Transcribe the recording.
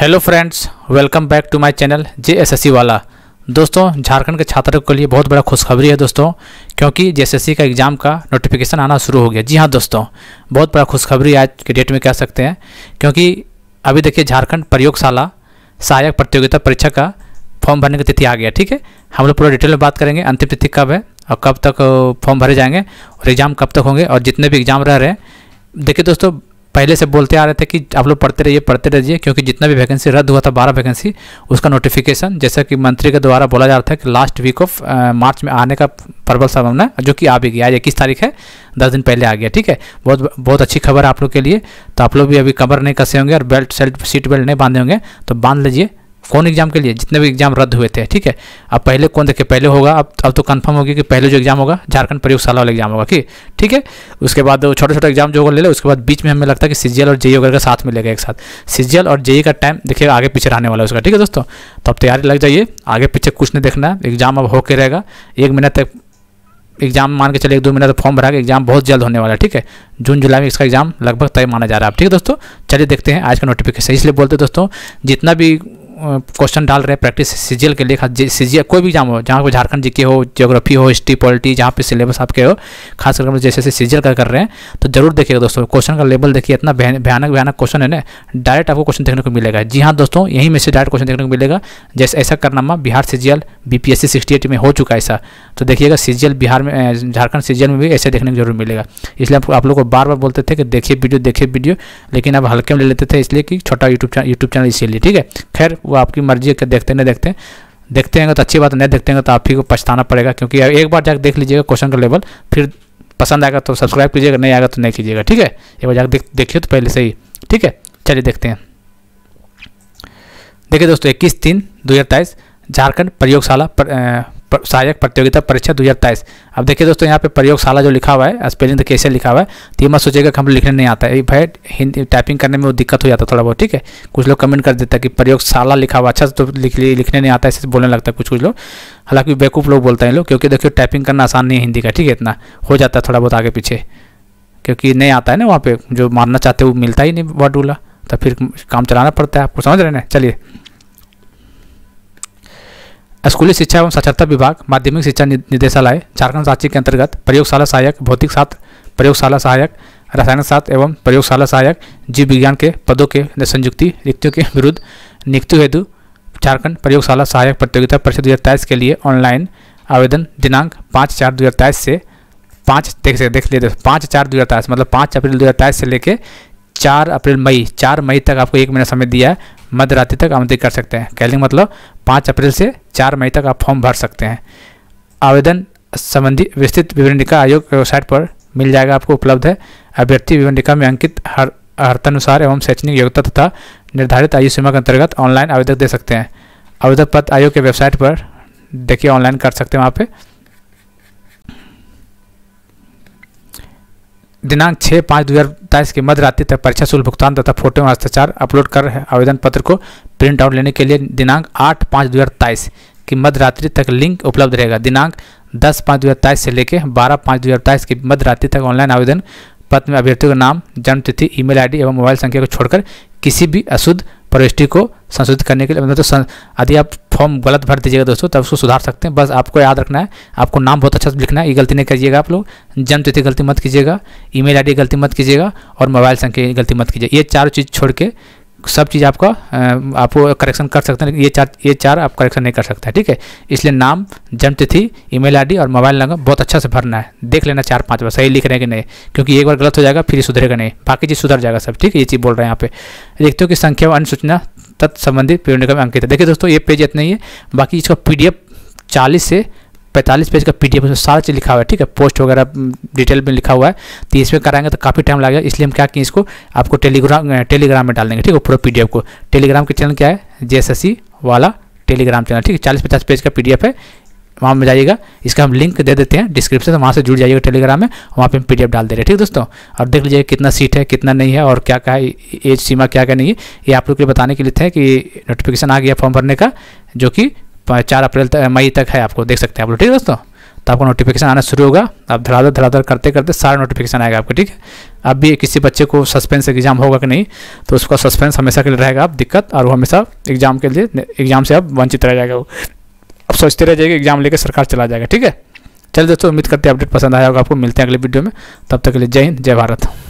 hello friends welcome back to my channel J S वाला दोस्तों झारखंड के छात्रों के लिए बहुत बड़ा खुशखबरी है दोस्तों क्योंकि जे का एग्ज़ाम का नोटिफिकेशन आना शुरू हो गया जी हाँ दोस्तों बहुत बड़ा खुशखबरी आज के डेट में कह सकते हैं क्योंकि अभी देखिए झारखंड प्रयोगशाला सहायक प्रतियोगिता परीक्षा का फॉर्म भरने की तिथि आ गया ठीक है हम लोग पूरा डिटेल में बात करेंगे अंतिम तिथि कब है और कब तक फॉर्म भरे जाएंगे और एग्ज़ाम कब तक होंगे और जितने भी एग्ज़ाम रह रहे हैं देखिए दोस्तों पहले से बोलते आ रहे थे कि आप लोग पढ़ते रहिए पढ़ते रहिए क्योंकि जितना भी वैकेंसी रद्द हुआ था बारह वैकेंसी उसका नोटिफिकेशन जैसा कि मंत्री के द्वारा बोला जा रहा था कि लास्ट वीक ऑफ मार्च में आने का प्रबल संभावना जो कि आ भी गया आज इक्कीस तारीख है दस दिन पहले आ गया ठीक है बहुत बहुत अच्छी खबर है आप लोग के लिए तो आप लोग भी अभी कवर नहीं कसे होंगे और बेल्ट सेल्ट सीट बेल्ट नहीं बांधे होंगे तो बांध लीजिए कौन एग्जाम के लिए जितने भी एग्जाम रद्द हुए थे ठीक है अब पहले कौन देखे पहले होगा अब अब तो कंफर्म होगी कि पहले जो एग्जाम होगा झारखंड प्रयोगशाला वाला एग्जाम होगा कि ठीक है उसके बाद छोटा छोटा एग्जाम जो होगा ले लो उसके बाद बीच में हमें लगता है कि सीजीएल और जेई वगैरह का साथ मिलेगा एक साथ सीजीएल और जेई का टाइम देखिए आगे पीछे रहने वाला है उसका ठीक है दोस्तों तो अब तैयारी लग जाइए आगे पीछे कुछ नहीं देखना है एग्जाम अब होकर रहेगा एक महीना तक एग्जाम मान के चले एक दो महीना तो फॉर्म भरा के एग्जाम बहुत जल्द होने वाला है ठीक है जून जुलाई में इसका एग्जाम लगभग तय माना जा रहा है ठीक है दोस्तों चलिए देखते हैं आज का नोटिफिकेशन इसलिए बोलते हैं दोस्तों जितना भी क्वेश्चन डाल रहे हैं प्रैक्टिस सी के लिए जी कोई भी एग्जाम हो जहाँ पर झारखंड जी हो जोग्राफी हो हिस्ट्री पॉलिटी जहाँ पे सिलेबस आपके हो खास करके हम जैसे जैसे जी का कर रहे हैं तो जरूर देखिएगा दोस्तों क्वेश्चन का लेवल देखिए इतना भयानक भयानक क्वेश्चन है ना डायरेक्ट आपको क्वेश्चन देखने को मिलेगा जी हाँ दोस्तों यहीं में से डायरेक्ट क्वेश्चन देखने को मिलेगा जैसे ऐसा करनामा बिहार सी जी एल में हो चुका है ऐसा तो देखिएगा सी बिहार में झारखंड सी में भी ऐसे देखने को जरूर मिलेगा इसलिए आप लोग को बार बार बोलते थे कि देखिए वीडियो देखिए वीडियो लेकिन अब हल्के में ले लेते थे इसलिए कि छोटा यूट्यूब चैनल यूट्यूब चैनल इसीलिए ठीक है खैर वो आपकी मर्जी है कि देखते नहीं देखते देखते हैं तो अच्छी बात नहीं देखते हैं तो आप ही को पछताना पड़ेगा क्योंकि एक बार जाकर देख लीजिएगा क्वेश्चन का लेवल फिर पसंद आएगा तो सब्सक्राइब कीजिएगा नहीं आएगा तो नहीं कीजिएगा ठीक है एक बार जाकर देखिए तो पहले से ही ठीक है चलिए देखते हैं देखिए दोस्तों इक्कीस तीन दो हज़ार तेईस झारखंड प्रयोगशाला सहायक प्रतियोगिता परीक्षा दो अब देखिए दोस्तों यहाँ पे प्रयोगशाला जो लिखा हुआ है स्पेलिंग कैसे लिखा हुआ है तो ये मत सोचिएगा कि हम लिखने नहीं आता है भाई हिंदी टाइपिंग करने में वो दिक्कत हो जाता है थोड़ा बहुत ठीक है कुछ लोग कमेंट कर देता है कि प्रयोगशाला लिखा हुआ अच्छा तो लिख लिखने नहीं आता है ऐसे बोलने लगता है कुछ कुछ लोग हालांकि बेवकूफ़ लोग बोलते हैं लोग क्योंकि देखिए टाइपिंग करना आसान नहीं है हिंदी का ठीक है इतना हो जाता है थोड़ा बहुत आगे पीछे क्योंकि नहीं आता है ना वहाँ पर जो मानना चाहते हो मिलता ही नहीं वर्ड वाला तो फिर काम चलाना पड़ता है आपको समझ रहे ना चलिए स्कूली शिक्षा एवं साक्षरता विभाग माध्यमिक शिक्षा निदेशालय झारखंड राज्य के अंतर्गत प्रयोगशाला सहायक भौतिक साथ प्रयोगशाला सहायक रासायनिक शास्त्र एवं प्रयोगशाला सहायक जीव विज्ञान के पदों के संयुक्ति रिक्तियों के विरुद्ध नियुक्ति हेतु झारखंड प्रयोगशाला सहायक प्रतियोगिता परिषद दो के लिए ऑनलाइन आवेदन दिनांक पाँच चार दो से पाँच देख से देख लीजिए पाँच चार दो मतलब पाँच अप्रैल दो से लेकर चार अप्रैल मई चार मई तक आपको एक महीना समय दिया है मध्य रात्रि तक आवेदन कर सकते हैं कैलिंग मतलब पाँच अप्रैल से चार मई तक आप फॉर्म भर सकते हैं आवेदन संबंधी विस्तृत विवरणिका आयोग की वेबसाइट पर मिल जाएगा आपको उपलब्ध है अभ्यर्थी विवरणिका में अंकित हर हर्तानुसार एवं शैक्षणिक योग्यता तथा निर्धारित आयु सीमा के अंतर्गत ऑनलाइन आवेदक दे सकते हैं आवेदक पत्र आयोग के वेबसाइट पर देखिए ऑनलाइन कर सकते हैं वहाँ पर दिनांक छः पाँच दो हज़ार तेईस की रात्रि तक परीक्षा शुल्क भुगतान तथा फोटो एवं हस्ताक्षर अपलोड कर आवेदन पत्र को प्रिंट आउट लेने के लिए दिनांक आठ पाँच दो हज़ार तेईस की मध्यरात्रि तक लिंक उपलब्ध रहेगा दिनांक दस पाँच दो हज़ार तेईस से लेकर बारह पाँच दो हज़ार तेईस की मध्यरात्रि तक ऑनलाइन आवेदन पत्र में अभ्यर्थियों का नाम जन्मतिथि ईमेल डी एवं मोबाइल संख्या को छोड़कर किसी भी अशुद्ध प्रविष्टि को संशोधित करने के लिए मतलब तो यदि आप फॉर्म गलत भर दीजिएगा दोस्तों तब उसको सुधार सकते हैं बस आपको याद रखना है आपको नाम बहुत अच्छा से लिखना है ये गलती नहीं करिएगा आप लोग जन्म तिथि गलती मत कीजिएगा ईमेल आईडी गलती मत कीजिएगा और मोबाइल संख्या गलती मत कीजिएगा ये चारों चीज़ छोड़ के सब चीज़ आपका आप करेक्शन कर सकते हैं ये चार ये चार आप करेक्शन नहीं कर सकते हैं ठीक है इसलिए नाम जन्म तिथि ईमेल आईडी और मोबाइल नंबर बहुत अच्छा से भरना है देख लेना चार पांच बार सही लिख रहे हैं कि नहीं क्योंकि एक बार गलत हो जाएगा फिर सुधरेगा नहीं बाकी चीज़ सुधर जाएगा सब ठीक है ये चीज़ बोल रहे हैं यहाँ पे देखते हो कि संख्या अनुसूचना तत्संबंधित पीरियड में अंकित है देखिए दोस्तों ये पेज इतना ही है बाकी इसका पी डी चालीस से पैंतालीस पेज का पी डी सारा चीज़ लिखा हुआ है ठीक है पोस्ट वगैरह डिटेल में लिखा हुआ है तो इसमें कराएंगे तो काफ़ी टाइम लगेगा इसलिए हम क्या किए इसको आपको टेलीग्राम टेलीग्राम में डाल देंगे ठीक है पूरा पी को टेलीग्राम के चैनल क्या है जे वाला टेलीग्राम चैनल ठीक है चालीस पचास पेज का पी है वहाँ में जाइएगा इसका हम लिंक दे देते हैं डिस्क्रिप्शन वहाँ से जुड़ जाइएगा टेलीग्राम में वहाँ पे हम पीडीएफ डाल दे रहे हैं ठीक दोस्तों और देख लीजिए कितना सीट है कितना नहीं है और क्या क्या है एज सीमा क्या क्या नहीं है ये आप लोग के लिए बताने के लिए थे कि नोटिफिकेशन आ गया फॉर्म भरने का जो कि चार अप्रैल तक मई तक है आपको देख सकते हैं आप लोग ठीक है दोस्तों तो आपको नोटिफिकेशन आना शुरू होगा आप धड़ाधड़ धड़ाधड़ करते करते सारा नोटिफिकेशन आएगा आपको ठीक है अब भी किसी बच्चे को सस्पेंस एग्जाम होगा कि नहीं तो उसका सस्पेंस हमेशा के लिए रहेगा आप दिक्कत और वो हमेशा एग्जाम के लिए एग्जाम से आप वंचित रह जाएगा वो अब सोचते रह जाएगा एग्जाम लेकर सरकार चला जाएगा ठीक है चलिए दोस्तों उम्मीद करते हैं अपडेट पसंद आया होगा आपको मिलते हैं अगले वीडियो में तब तक के लिए जय हिंद जय भारत